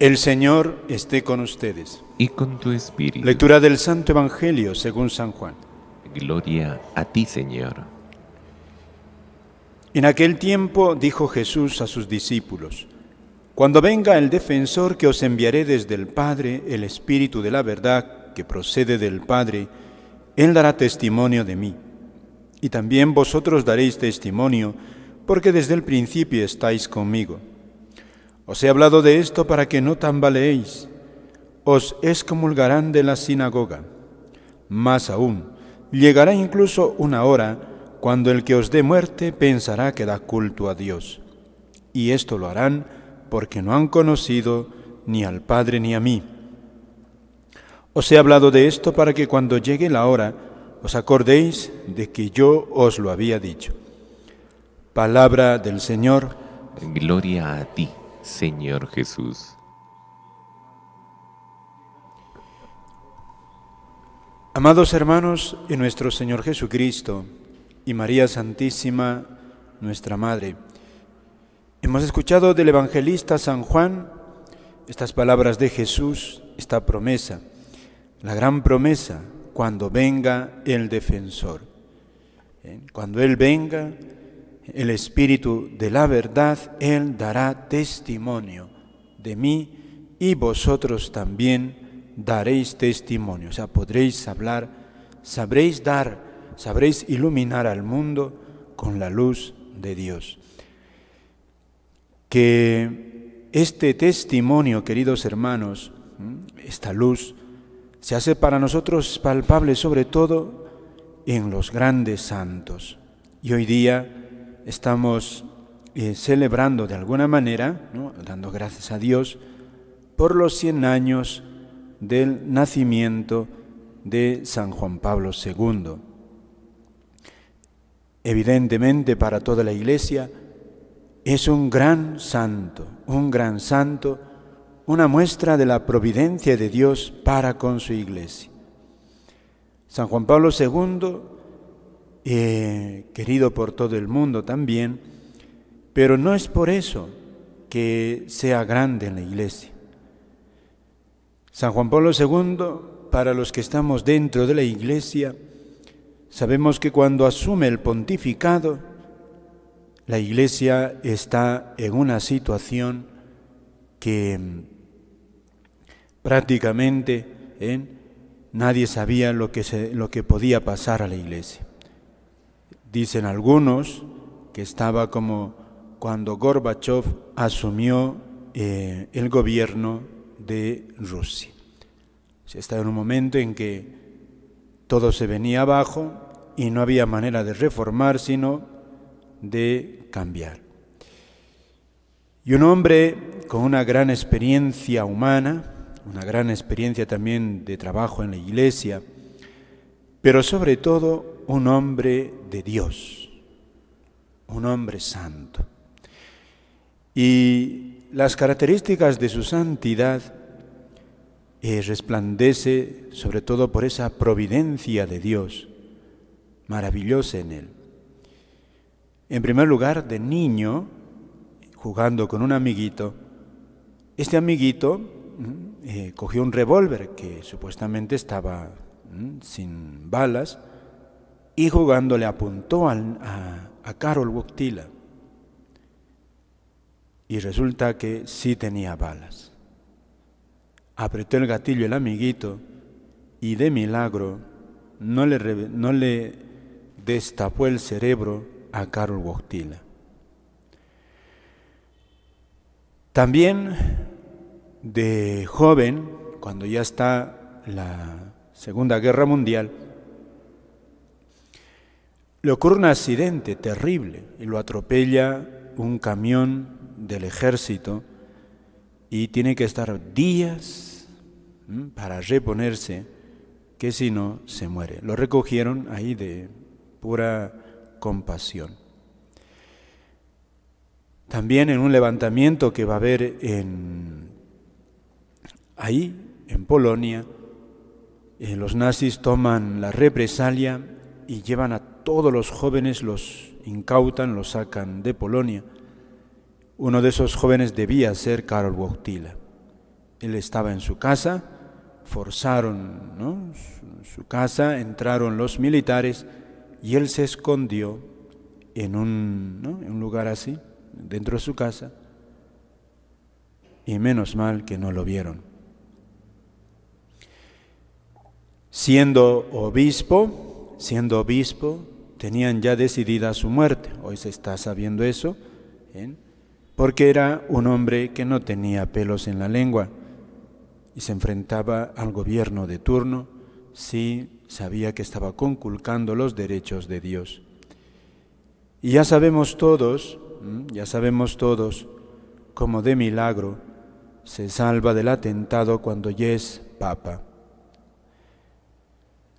El Señor esté con ustedes. Y con tu espíritu. Lectura del Santo Evangelio según San Juan. Gloria a ti, Señor. En aquel tiempo dijo Jesús a sus discípulos, Cuando venga el defensor que os enviaré desde el Padre, el Espíritu de la verdad que procede del Padre, Él dará testimonio de mí. Y también vosotros daréis testimonio, porque desde el principio estáis conmigo. Os he hablado de esto para que no tambaleéis. Os excomulgarán de la sinagoga. Más aún, llegará incluso una hora cuando el que os dé muerte pensará que da culto a Dios. Y esto lo harán porque no han conocido ni al Padre ni a mí. Os he hablado de esto para que cuando llegue la hora os acordéis de que yo os lo había dicho. Palabra del Señor. Gloria a ti, Señor Jesús. Amados hermanos y nuestro Señor Jesucristo y María Santísima, nuestra Madre, hemos escuchado del evangelista San Juan estas palabras de Jesús, esta promesa, la gran promesa, cuando venga el defensor. ¿Eh? Cuando Él venga, el Espíritu de la verdad, Él dará testimonio de mí y vosotros también daréis testimonio. O sea, podréis hablar, sabréis dar, sabréis iluminar al mundo con la luz de Dios. Que este testimonio, queridos hermanos, esta luz, se hace para nosotros palpable sobre todo en los grandes santos. Y hoy día, estamos eh, celebrando de alguna manera, dando gracias a Dios, por los 100 años del nacimiento de San Juan Pablo II. Evidentemente para toda la Iglesia es un gran santo, un gran santo, una muestra de la providencia de Dios para con su Iglesia. San Juan Pablo II eh, querido por todo el mundo también, pero no es por eso que sea grande en la iglesia. San Juan Pablo II, para los que estamos dentro de la iglesia, sabemos que cuando asume el pontificado, la iglesia está en una situación que mm, prácticamente ¿eh? nadie sabía lo que, lo que podía pasar a la iglesia. Dicen algunos que estaba como cuando Gorbachev asumió eh, el gobierno de Rusia. Se estaba en un momento en que todo se venía abajo y no había manera de reformar, sino de cambiar. Y un hombre con una gran experiencia humana, una gran experiencia también de trabajo en la iglesia, pero sobre todo un hombre de Dios, un hombre santo. Y las características de su santidad eh, resplandece sobre todo por esa providencia de Dios, maravillosa en él. En primer lugar, de niño, jugando con un amiguito, este amiguito mm, eh, cogió un revólver que supuestamente estaba mm, sin balas, y jugando le apuntó a, Carol Wojtyla. Y resulta que sí tenía balas. Apretó el gatillo el amiguito y de milagro no le, destapó el cerebro a Carol Boctila También de joven, cuando ya está la Segunda Guerra Mundial, le ocurre un accidente terrible y lo atropella un camión del ejército y tiene que estar días para reponerse, que si no se muere. Lo recogieron ahí de pura compasión. También en un levantamiento que va a haber en, ahí, en Polonia, eh, los nazis toman la represalia y llevan a todos los jóvenes los incautan, los sacan de Polonia. Uno de esos jóvenes debía ser Karol Wojtyla. Él estaba en su casa, forzaron su, casa, entraron los militares y él se escondió en un lugar así, dentro de su casa, y menos mal que no lo vieron. Siendo obispo, siendo obispo, tenían ya decidida su muerte. Hoy se está sabiendo eso, ¿eh? porque era un hombre que no tenía pelos en la lengua y se enfrentaba al gobierno de turno si sabía que estaba conculcando los derechos de Dios. Y ya sabemos todos, ya sabemos todos, cómo de milagro, se salva del atentado cuando ya es papa.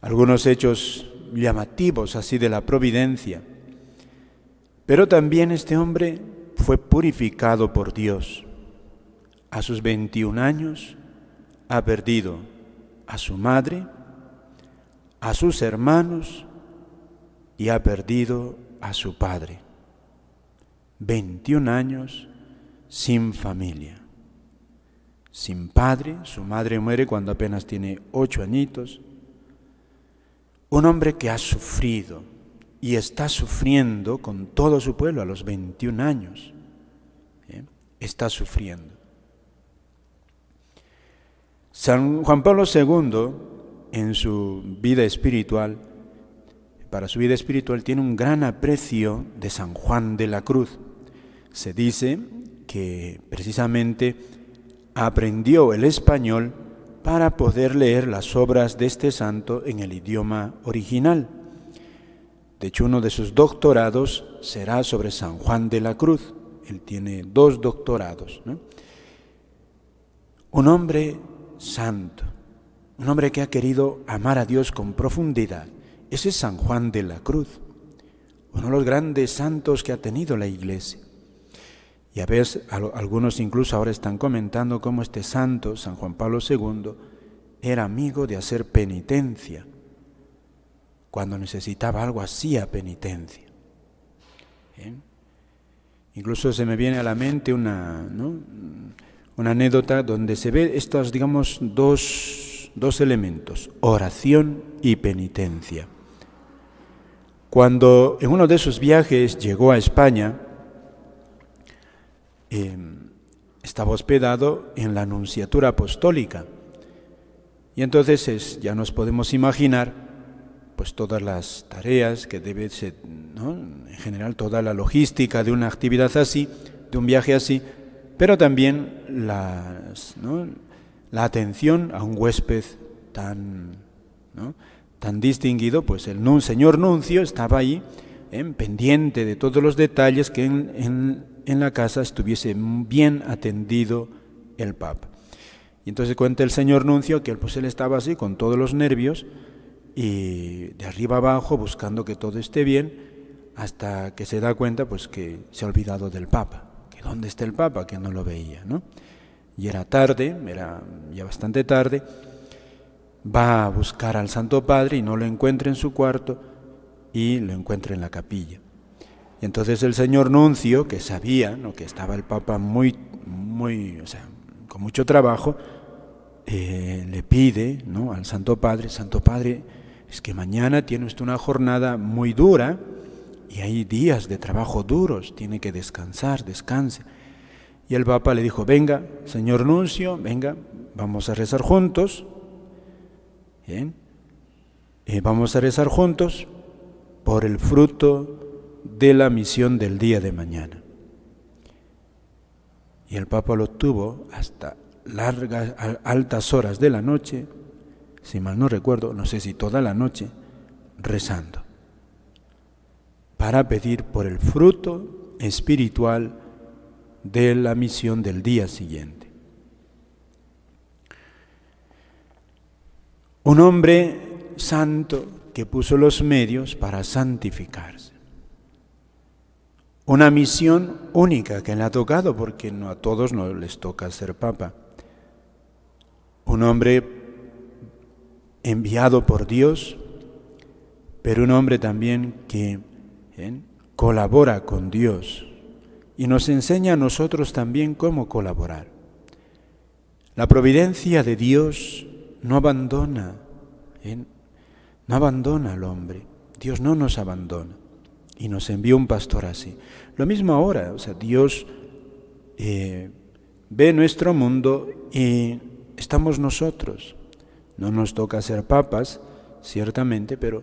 Algunos hechos llamativos así de la providencia. Pero también este hombre fue purificado por Dios. A sus 21 años ha perdido a su madre, a sus hermanos y ha perdido a su padre. 21 años sin familia, sin padre, su madre muere cuando apenas tiene 8 añitos, un hombre que ha sufrido y está sufriendo con todo su pueblo a los 21 años. ¿eh? Está sufriendo. San Juan Pablo II, en su vida espiritual, para su vida espiritual tiene un gran aprecio de San Juan de la Cruz. Se dice que precisamente aprendió el español para poder leer las obras de este santo en el idioma original. De hecho, uno de sus doctorados será sobre San Juan de la Cruz. Él tiene dos doctorados. Un hombre santo, un hombre que ha querido amar a Dios con profundidad. Ese es San Juan de la Cruz, uno de los grandes santos que ha tenido la iglesia. Y a veces algunos incluso ahora están comentando cómo este santo, San Juan Pablo II, era amigo de hacer penitencia. Cuando necesitaba algo hacía penitencia. ¿Eh? Incluso se me viene a la mente una, una anécdota donde se ve estos, digamos, dos, dos elementos, oración y penitencia. Cuando en uno de sus viajes llegó a España, Em, estaba hospedado en la anunciatura Apostólica. Y entonces ya nos podemos imaginar pues todas las tareas que debe ser, en general toda la logística de una actividad así, de un viaje así, pero también las, la atención a un huésped tan, tan distinguido, pues el nun, señor nuncio estaba ahí, en ¿eh? pendiente de todos los detalles que en en la casa estuviese bien atendido el Papa. Y entonces cuenta el señor Nuncio que pues, él estaba así, con todos los nervios, y de arriba abajo, buscando que todo esté bien, hasta que se da cuenta pues, que se ha olvidado del Papa, que dónde está el Papa, que no lo veía. ¿no? Y era tarde, era ya bastante tarde, va a buscar al Santo Padre y no lo encuentra en su cuarto y lo encuentra en la capilla. Y entonces el señor Nuncio, que sabía que estaba el Papa muy, muy, con mucho trabajo, eh, le pide ¿no? al Santo Padre, Santo Padre, es que mañana tiene usted una jornada muy dura y hay días de trabajo duros, tiene que descansar, descanse. Y el Papa le dijo, venga, señor Nuncio, venga, vamos a rezar juntos. Eh, vamos a rezar juntos por el fruto de la misión del día de mañana. Y el Papa lo tuvo hasta largas, altas horas de la noche, si mal no recuerdo, no sé si toda la noche, rezando, para pedir por el fruto espiritual de la misión del día siguiente. Un hombre santo que puso los medios para santificarse. Una misión única que le ha tocado, porque no a todos no les toca ser papa. Un hombre enviado por Dios, pero un hombre también que ¿eh? colabora con Dios y nos enseña a nosotros también cómo colaborar. La providencia de Dios no abandona, ¿eh? no abandona al hombre. Dios no nos abandona y nos envió un pastor así. Lo mismo ahora, o sea, Dios eh, ve nuestro mundo y estamos nosotros. No nos toca ser papas, ciertamente, pero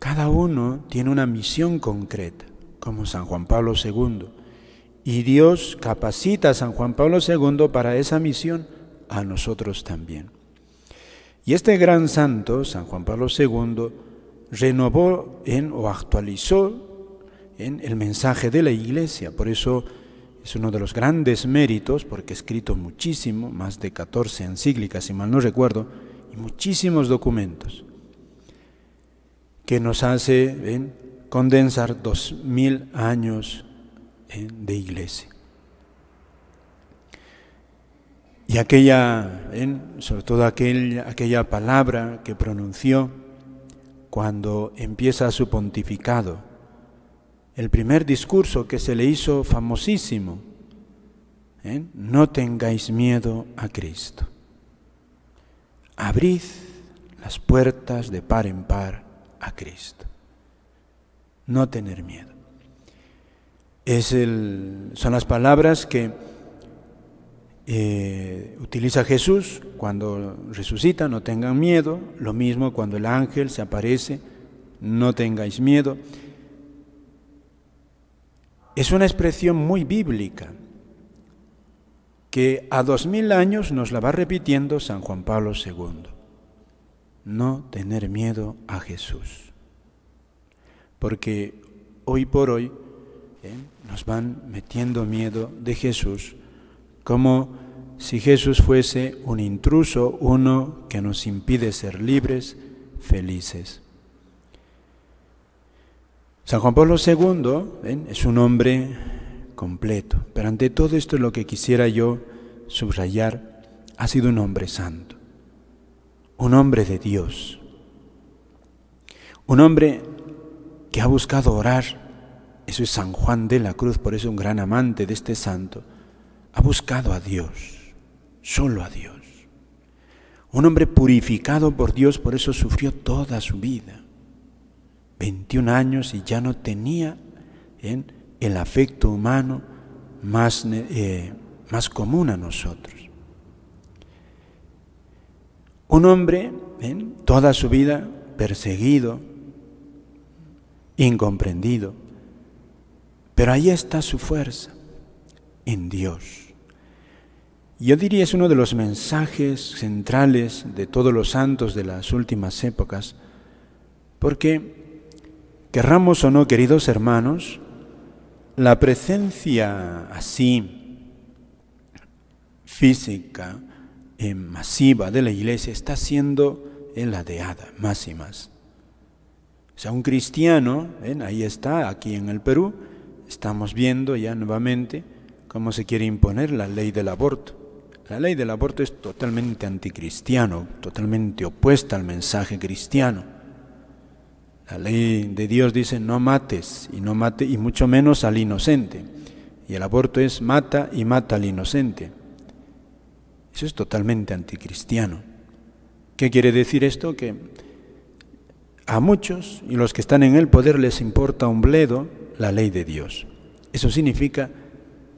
cada uno tiene una misión concreta, como San Juan Pablo II. Y Dios capacita a San Juan Pablo II para esa misión a nosotros también. Y este gran santo, San Juan Pablo II, renovó en, o actualizó en el mensaje de la iglesia. Por eso es uno de los grandes méritos, porque ha escrito muchísimo, más de 14 encíclicas, si mal no recuerdo, y muchísimos documentos, que nos hace condensar dos mil años de iglesia. Y aquella, sobre todo aquella palabra que pronunció, cuando empieza su pontificado. El primer discurso que se le hizo famosísimo, ¿eh? no tengáis miedo a Cristo. Abrid las puertas de par en par a Cristo. No tener miedo. Es el, son las palabras que eh, utiliza Jesús cuando resucita, no tengan miedo. Lo mismo cuando el ángel se aparece, no tengáis miedo. Es una expresión muy bíblica que a dos mil años nos la va repitiendo San Juan Pablo II. No tener miedo a Jesús. Porque hoy por hoy ¿eh? nos van metiendo miedo de Jesús como si Jesús fuese un intruso, uno que nos impide ser libres, felices. San Juan Pablo II es un hombre completo, pero ante todo esto lo que quisiera yo subrayar, ha sido un hombre santo, un hombre de Dios, un hombre que ha buscado orar, eso es San Juan de la Cruz, por eso un gran amante de este santo, ha buscado a Dios, solo a Dios. Un hombre purificado por Dios, por eso sufrió toda su vida. 21 años y ya no tenía el afecto humano más, eh, más común a nosotros. Un hombre en toda su vida perseguido, incomprendido, pero ahí está su fuerza en Dios. Yo diría es uno de los mensajes centrales de todos los santos de las últimas épocas, porque, querramos o no, queridos hermanos, la presencia así física, eh, masiva de la iglesia está siendo enladeada eh, más y más. O sea, un cristiano, eh, ahí está, aquí en el Perú, estamos viendo ya nuevamente, cómo se quiere imponer la ley del aborto. La ley del aborto es totalmente anticristiano, totalmente opuesta al mensaje cristiano. La ley de Dios dice no mates y no mate y mucho menos al inocente. Y el aborto es mata y mata al inocente. Eso es totalmente anticristiano. ¿Qué quiere decir esto? Que a muchos y los que están en el poder les importa un bledo la ley de Dios. Eso significa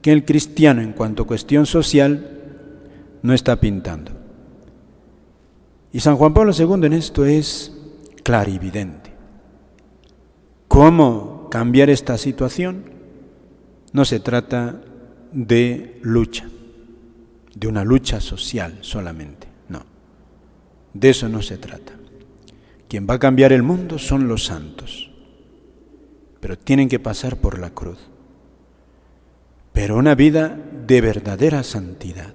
que el cristiano en cuanto a cuestión social no está pintando. Y San Juan Pablo II en esto es clarividente. ¿Cómo cambiar esta situación? No se trata de lucha, de una lucha social solamente, no. De eso no se trata. Quien va a cambiar el mundo son los santos, pero tienen que pasar por la cruz pero una vida de verdadera santidad,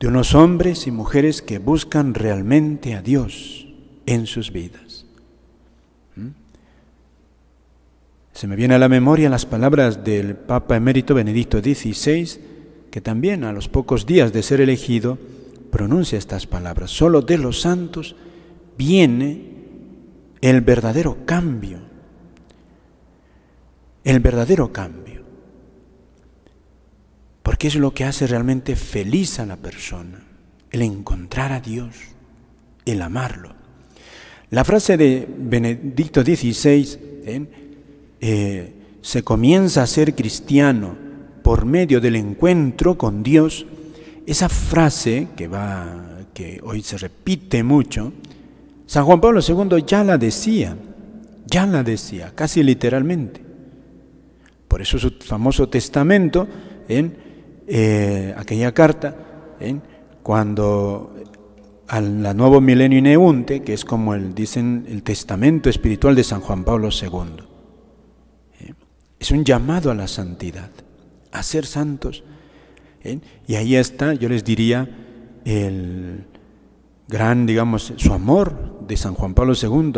de unos hombres y mujeres que buscan realmente a Dios en sus vidas. ¿Mm? Se me viene a la memoria las palabras del Papa emérito Benedicto XVI, que también a los pocos días de ser elegido pronuncia estas palabras. Solo de los santos viene el verdadero cambio, el verdadero cambio. ¿Qué es lo que hace realmente feliz a la persona? El encontrar a Dios, el amarlo. La frase de Benedicto XVI ¿eh? Eh, se comienza a ser cristiano por medio del encuentro con Dios. Esa frase que va, que hoy se repite mucho, San Juan Pablo II ya la decía, ya la decía, casi literalmente. Por eso su famoso testamento en ¿eh? Eh, aquella carta, ¿eh? cuando al nuevo milenio ineunte, que es como el, dicen el testamento espiritual de San Juan Pablo II, ¿eh? es un llamado a la santidad, a ser santos. Y ahí está, yo les diría, el gran, digamos, su amor de San Juan Pablo II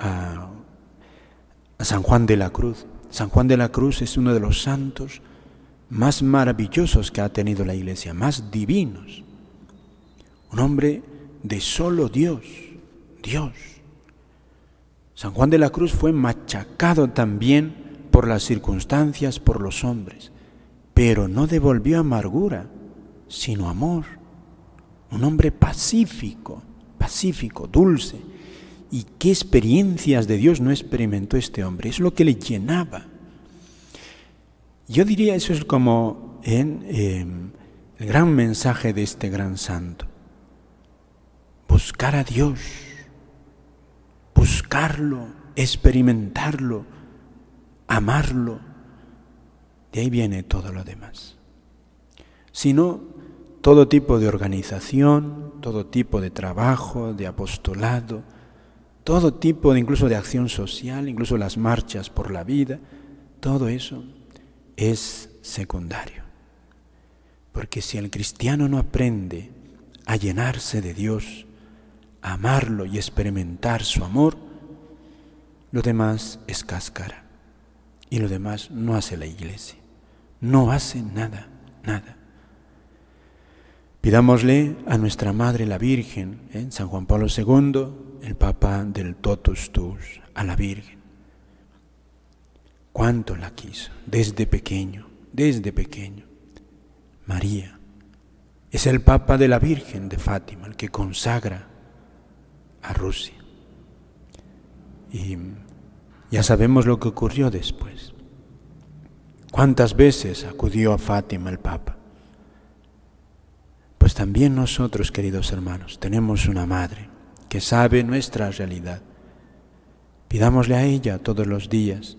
a San Juan de la Cruz. San Juan de la Cruz es uno de los santos más maravillosos que ha tenido la iglesia, más divinos. Un hombre de solo Dios, Dios. San Juan de la Cruz fue machacado también por las circunstancias, por los hombres, pero no devolvió amargura, sino amor. Un hombre pacífico, pacífico, dulce. ¿Y qué experiencias de Dios no experimentó este hombre? Es lo que le llenaba. Yo diría eso es como em, el gran mensaje de este gran santo. Buscar a Dios, buscarlo, experimentarlo, amarlo. De ahí viene todo lo demás. Si no, todo tipo de organización, todo tipo de trabajo, de apostolado, todo tipo de incluso de acción social, incluso las marchas por la vida, todo eso es secundario. Porque si el cristiano no aprende a llenarse de Dios, a amarlo y experimentar su amor, lo demás es cáscara. Y lo demás no hace la iglesia. No hace nada, nada. Pidámosle a nuestra Madre la Virgen, en ¿eh? San Juan Pablo II, el Papa del Totus Tus, a la Virgen cuánto la quiso desde pequeño, desde pequeño. María es el Papa de la Virgen de Fátima, el que consagra a Rusia. Y ya sabemos lo que ocurrió después. ¿Cuántas veces acudió a Fátima el Papa? Pues también nosotros, queridos hermanos, tenemos una madre que sabe nuestra realidad. Pidámosle a ella todos los días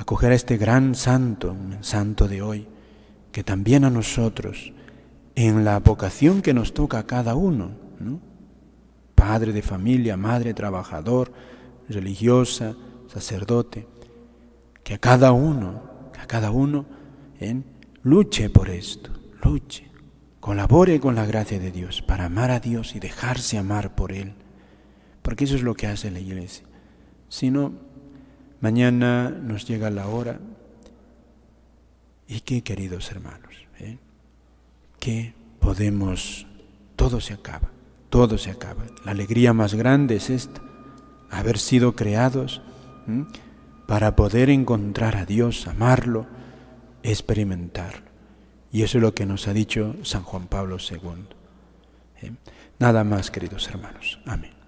acoger a este gran santo, un santo de hoy, que también a nosotros, en la vocación que nos toca a cada uno, padre de familia, madre trabajador, religiosa, sacerdote, que a cada uno, a cada uno, ¿eh? luche por esto, luche, colabore con la gracia de Dios para amar a Dios y dejarse amar por Él, porque eso es lo que hace la iglesia. sino Mañana nos llega la hora. ¿Y qué, queridos hermanos? que ¿Eh? ¿Qué podemos? Todo se acaba, todo se acaba. La alegría más grande es esta, haber sido creados para poder encontrar a Dios, amarlo, experimentarlo. Y eso es lo que nos ha dicho San Juan Pablo II. ¿Eh? Nada más, queridos hermanos. Amén.